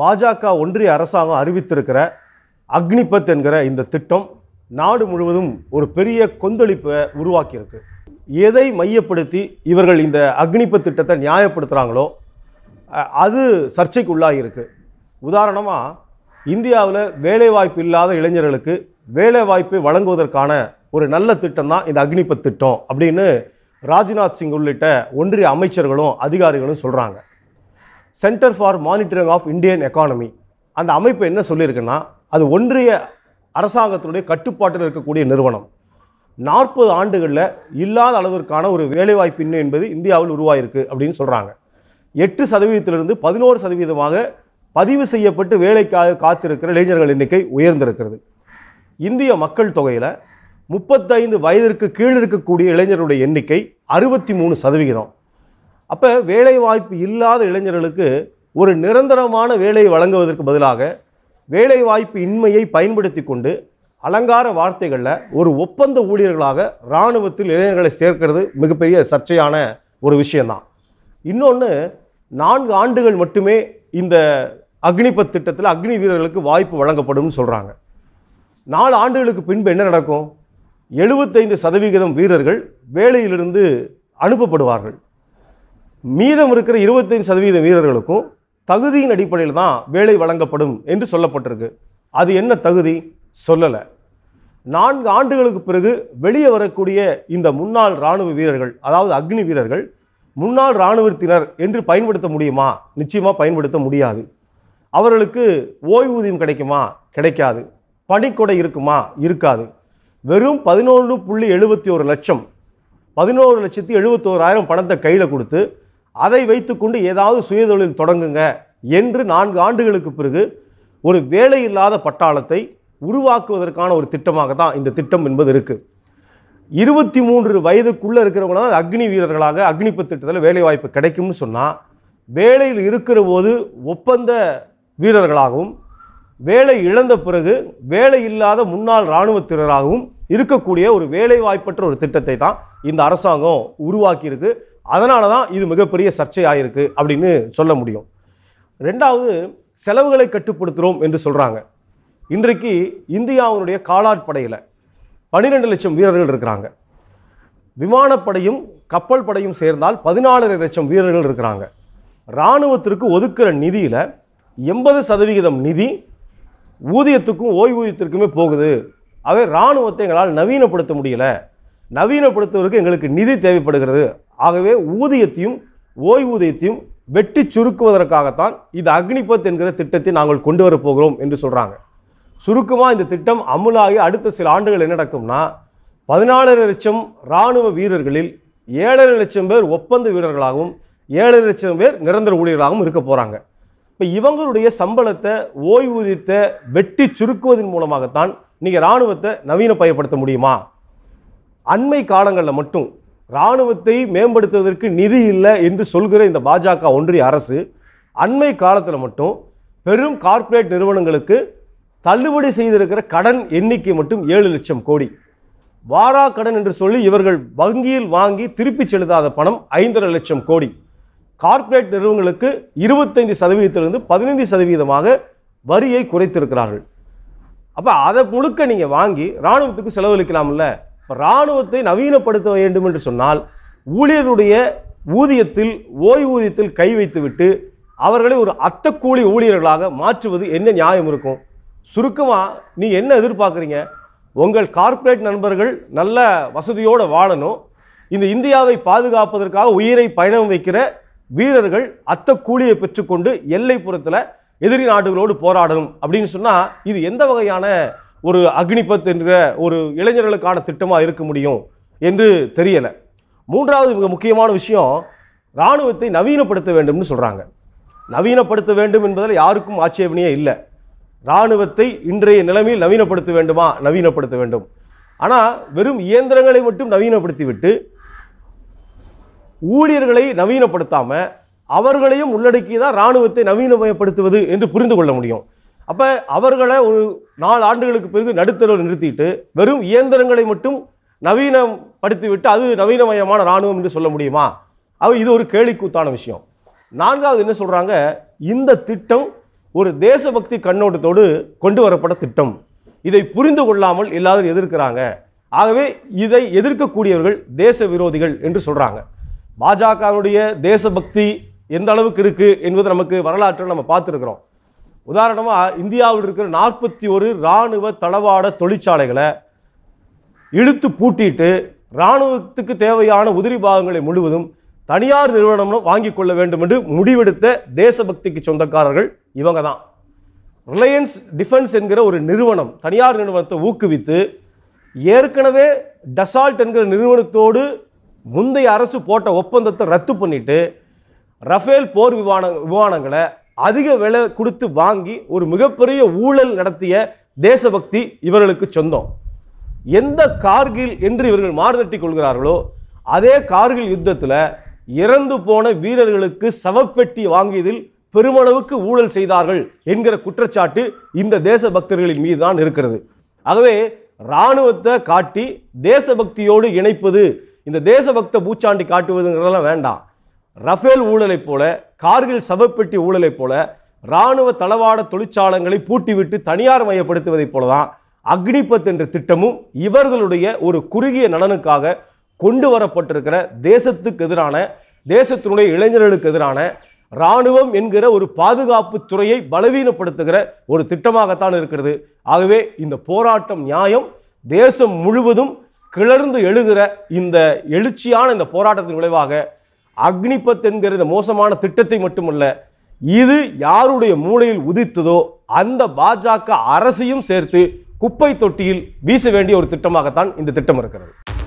பாஜக ஒன்றிய அரசாங்கம் அறிவித்திருக்கிற அக்னிபத் என்கிற இந்த திட்டம் நாடு முழுவதும் ஒரு பெரிய கொந்தளிப்பை உருவாக்கியிருக்கு எதை மையப்படுத்தி இவர்கள் இந்த அக்னிபத் திட்டத்தை நியாயப்படுத்துகிறாங்களோ அது சர்ச்சைக்குள்ளாக இருக்குது உதாரணமாக இந்தியாவில் வேலைவாய்ப்பு இல்லாத இளைஞர்களுக்கு வேலைவாய்ப்பை வழங்குவதற்கான ஒரு நல்ல திட்டம் தான் இந்த அக்னிபத் திட்டம் அப்படின்னு ராஜ்நாத் சிங் உள்ளிட்ட ஒன்றிய அமைச்சர்களும் அதிகாரிகளும் சொல்கிறாங்க centre for monitoring of Indian economy அந்த அமைப்பு என்ன சொல்லியிருக்குன்னா அது ஒன்றிய அரசாங்கத்தினுடைய கட்டுப்பாட்டில் இருக்கக்கூடிய நிறுவனம் நாற்பது ஆண்டுகளில் இல்லாத அளவிற்கான ஒரு வேலைவாய்ப்பின் என்பது இந்தியாவில் உருவாயிருக்கு அப்படின்னு சொல்கிறாங்க எட்டு சதவீதத்திலிருந்து பதினோரு சதவீதமாக பதிவு செய்யப்பட்டு வேலைக்காக காத்திருக்கிற இளைஞர்கள் எண்ணிக்கை உயர்ந்திருக்கிறது இந்திய மக்கள் தொகையில் முப்பத்தைந்து வயதிற்கு கீழ் இருக்கக்கூடிய இளைஞருடைய எண்ணிக்கை அறுபத்தி மூணு சதவிகிதம் அப்போ வேலை வாய்ப்பு இல்லாத இளைஞர்களுக்கு ஒரு நிரந்தரமான வேலை வழங்குவதற்கு பதிலாக வேலை வாய்ப்பு இன்மையை பயன்படுத்தி கொண்டு அலங்கார வார்த்தைகளில் ஒரு ஒப்பந்த ஊழியர்களாக இராணுவத்தில் இளைஞர்களை சேர்க்கிறது மிகப்பெரிய சர்ச்சையான ஒரு விஷயந்தான் இன்னொன்று நான்கு ஆண்டுகள் மட்டுமே இந்த அக்னிபத் திட்டத்தில் அக்னி வீரர்களுக்கு வாய்ப்பு வழங்கப்படும் சொல்கிறாங்க நாலு ஆண்டுகளுக்கு பின்பு என்ன நடக்கும் எழுபத்தைந்து சதவிகிதம் வீரர்கள் வேலையிலிருந்து அனுப்பப்படுவார்கள் மீதம் இருக்கிற இருபத்தைந்து சதவீத வீரர்களுக்கும் தகுதியின் அடிப்படையில் தான் வேலை வழங்கப்படும் என்று சொல்லப்பட்டிருக்கு அது என்ன தகுதி சொல்லலை நான்கு ஆண்டுகளுக்கு பிறகு வெளியே வரக்கூடிய இந்த முன்னாள் இராணுவ வீரர்கள் அதாவது அக்னி வீரர்கள் முன்னாள் இராணுவத்தினர் என்று பயன்படுத்த முடியுமா நிச்சயமாக பயன்படுத்த முடியாது அவர்களுக்கு ஓய்வூதியம் கிடைக்குமா கிடைக்காது பணிக்கொடை இருக்குமா இருக்காது வெறும் பதினொன்று புள்ளி எழுபத்தி ஒரு லட்சம் பதினோரு லட்சத்தி எழுபத்தோராயிரம் பணத்தை கையில் கொடுத்து அதை வைத்துக்கொண்டு ஏதாவது சுயதொழில் தொடங்குங்க என்று நான்கு ஆண்டுகளுக்கு பிறகு ஒரு வேலை இல்லாத பட்டாளத்தை உருவாக்குவதற்கான ஒரு திட்டமாக தான் இந்த திட்டம் என்பது இருக்குது இருபத்தி மூன்று வயதுக்குள்ளே இருக்கிறவங்க தான் அக்னி வீரர்களாக அக்னிப்பு திட்டத்தில் வேலைவாய்ப்பு கிடைக்கும்னு சொன்னால் வேலையில் இருக்கிற போது ஒப்பந்த வீரர்களாகவும் வேலை இழந்த பிறகு வேலை இல்லாத முன்னாள் இராணுவத்தினராகவும் இருக்கக்கூடிய ஒரு வேலை வாய்ப்பற்ற ஒரு திட்டத்தை தான் இந்த அரசாங்கம் உருவாக்கியிருக்கு அதனால தான் இது மிகப்பெரிய சர்ச்சை ஆகிருக்கு அப்படின்னு சொல்ல முடியும் ரெண்டாவது செலவுகளை கட்டுப்படுத்துகிறோம் என்று சொல்கிறாங்க இன்றைக்கு இந்தியாவினுடைய காலாட்படையில் பன்னிரெண்டு லட்சம் வீரர்கள் இருக்கிறாங்க விமானப்படையும் கப்பல் படையும் சேர்ந்தால் பதினாலரை லட்சம் வீரர்கள் இருக்கிறாங்க இராணுவத்திற்கு ஒதுக்கிற நிதியில் எண்பது சதவிகிதம் நிதி ஊதியத்துக்கும் ஓய்வூதியத்திற்குமே போகுது அதே இராணுவத்தை எங்களால் நவீனப்படுத்த முடியலை நவீனப்படுத்துவதற்கு எங்களுக்கு நிதி தேவைப்படுகிறது ஆகவே ஊதியத்தையும் ஓய்வூதியத்தையும் வெட்டி சுருக்குவதற்காகத்தான் இது அக்னிபத் என்கிற திட்டத்தை நாங்கள் கொண்டு வரப்போகிறோம் என்று சொல்கிறாங்க சுருக்கமாக இந்த திட்டம் அமுலாகி அடுத்த சில ஆண்டுகள் என்ன நடக்கும்னா பதினாலரை லட்சம் இராணுவ வீரர்களில் ஏழரை லட்சம் பேர் ஒப்பந்த வீரர்களாகவும் ஏழரை லட்சம் பேர் நிரந்தர ஊழியர்களாகவும் இருக்க போகிறாங்க இப்போ இவங்களுடைய சம்பளத்தை ஓய்வூதியத்தை வெட்டி சுருக்குவதன் மூலமாகத்தான் நீங்கள் இராணுவத்தை பயப்படுத்த முடியுமா அண்மை காலங்களில் மட்டும் இராணுவத்தை மேம்படுத்துவதற்கு நிதி இல்லை என்று சொல்கிற இந்த பாஜக ஒன்றிய அரசு அண்மை காலத்தில் மட்டும் பெரும் கார்ப்பரேட் நிறுவனங்களுக்கு தள்ளுபடி செய்திருக்கிற கடன் எண்ணிக்கை மட்டும் ஏழு லட்சம் கோடி வாரா கடன் என்று சொல்லி இவர்கள் வங்கியில் வாங்கி திருப்பிச் செலுத்தாத பணம் ஐந்தரை லட்சம் கோடி கார்ப்பரேட் நிறுவனங்களுக்கு இருபத்தைந்து சதவீதத்திலிருந்து பதினைந்து சதவீதமாக வரியை குறைத்திருக்கிறார்கள் அப்போ அதை முழுக்க நீங்கள் வாங்கி இராணுவத்துக்கு செலவழிக்கலாம்ல இப்போ இராணுவத்தை நவீனப்படுத்த வேண்டும் என்று சொன்னால் ஊழியருடைய ஊதியத்தில் ஓய்வூதியத்தில் கை வைத்துவிட்டு அவர்களை ஒரு அத்தக்கூலி ஊழியர்களாக மாற்றுவது என்ன நியாயம் இருக்கும் சுருக்கமாக நீ என்ன எதிர்பார்க்குறீங்க உங்கள் கார்ப்பரேட் நண்பர்கள் நல்ல வசதியோடு வாழணும் இந்த இந்தியாவை பாதுகாப்பதற்காக உயிரை பயணம் வைக்கிற வீரர்கள் அத்த கூலியை பெற்றுக்கொண்டு எல்லைப்புறத்தில் எதிரி நாடுகளோடு போராடணும் அப்படின்னு சொன்னால் இது எந்த வகையான ஒரு அக்னிபத் என்ற ஒரு இளைஞர்களுக்கான திட்டமாக இருக்க முடியும் என்று தெரியலை மூன்றாவது மிக முக்கியமான விஷயம் இராணுவத்தை நவீனப்படுத்த வேண்டும்னு சொல்கிறாங்க நவீனப்படுத்த வேண்டும் என்பதில் யாருக்கும் ஆட்சேபனையே இல்லை இராணுவத்தை இன்றைய நிலைமையில் நவீனப்படுத்த வேண்டுமா நவீனப்படுத்த வேண்டும் ஆனால் வெறும் இயந்திரங்களை மட்டும் நவீனப்படுத்திவிட்டு ஊழியர்களை நவீனப்படுத்தாமல் அவர்களையும் உள்ளடக்கி தான் இராணுவத்தை நவீனமயப்படுத்துவது என்று புரிந்து கொள்ள முடியும் அப்போ அவர்களை ஒரு நாலு ஆண்டுகளுக்கு பிறகு நடுத்தர நிறுத்திட்டு வெறும் இயந்திரங்களை மட்டும் நவீனம் அது நவீனமயமான இராணுவம் என்று சொல்ல முடியுமா அவ இது ஒரு கேலிக்கூத்தான விஷயம் நான்காவது என்ன சொல்கிறாங்க இந்த திட்டம் ஒரு தேசபக்தி கண்ணோட்டத்தோடு கொண்டு வரப்பட திட்டம் இதை புரிந்து கொள்ளாமல் எல்லாரும் எதிர்க்கிறாங்க ஆகவே இதை எதிர்க்கக்கூடியவர்கள் தேச விரோதிகள் என்று சொல்கிறாங்க பாஜகவுடைய தேசபக்தி எந்த அளவுக்கு இருக்குது என்பது நமக்கு வரலாற்றில் நம்ம பார்த்துருக்குறோம் உதாரணமாக இந்தியாவில் இருக்கிற நாற்பத்தி ஒரு இராணுவ தளவாட தொழிற்சாலைகளை இழுத்து பூட்டிட்டு இராணுவத்துக்கு தேவையான உதிரி பாகங்களை முழுவதும் தனியார் நிறுவனம் வாங்கி கொள்ள வேண்டும் என்று முடிவெடுத்த தேசபக்திக்கு சொந்தக்காரர்கள் இவங்க தான் ரிலையன்ஸ் டிஃபென்ஸ் என்கிற ஒரு நிறுவனம் தனியார் நிறுவனத்தை ஊக்குவித்து ஏற்கனவே டசால்ட் என்கிற நிறுவனத்தோடு முந்தைய அரசு போட்ட ஒப்பந்தத்தை ரத்து பண்ணிவிட்டு ரஃபேல் போர் விமான விமானங்களை அதிக விலை கொடுத்து வாங்கி ஒரு மிகப்பெரிய ஊழல் நடத்திய தேசபக்தி இவர்களுக்கு சொந்தம் எந்த கார்கில் என்று இவர்கள் மாறுதட்டி கொள்கிறார்களோ அதே கார்கில் யுத்தத்தில் இறந்து போன வீரர்களுக்கு சவப்பெட்டி வாங்கியதில் பெருமளவுக்கு ஊழல் செய்தார்கள் என்கிற குற்றச்சாட்டு இந்த தேசபக்தர்களின் மீது தான் இருக்கிறது ஆகவே இராணுவத்தை காட்டி தேசபக்தியோடு இணைப்பது இந்த தேசபக்த பூச்சாண்டி காட்டுவதுங்கிறதெல்லாம் வேண்டாம் ரஃபேல் ஊழலைப் போல கார்கில் சவப்பெட்டி ஊழலைப் போல இராணுவ தளவாட தொழிற்சாலங்களை பூட்டிவிட்டு தனியார் மயப்படுத்துவதைப் போலதான் தான் அக்னிபத் என்ற திட்டமும் இவர்களுடைய ஒரு குறுகிய நலனுக்காக கொண்டு வரப்பட்டிருக்கிற தேசத்துக்கு எதிரான தேசத்தினுடைய இளைஞர்களுக்கு எதிரான இராணுவம் என்கிற ஒரு பாதுகாப்பு துறையை பலவீனப்படுத்துகிற ஒரு திட்டமாகத்தான் இருக்கிறது ஆகவே இந்த போராட்டம் நியாயம் தேசம் முழுவதும் கிளர்ந்து எழுகிற இந்த எழுச்சியான இந்த போராட்டத்தின் விளைவாக அக்னிபத் என்கிற இந்த மோசமான திட்டத்தை மட்டுமல்ல இது யாருடைய மூளையில் உதித்ததோ அந்த பாஜக அரசையும் சேர்த்து குப்பை தொட்டியில் வீச வேண்டிய ஒரு திட்டமாகத்தான் இந்த திட்டம் இருக்கிறது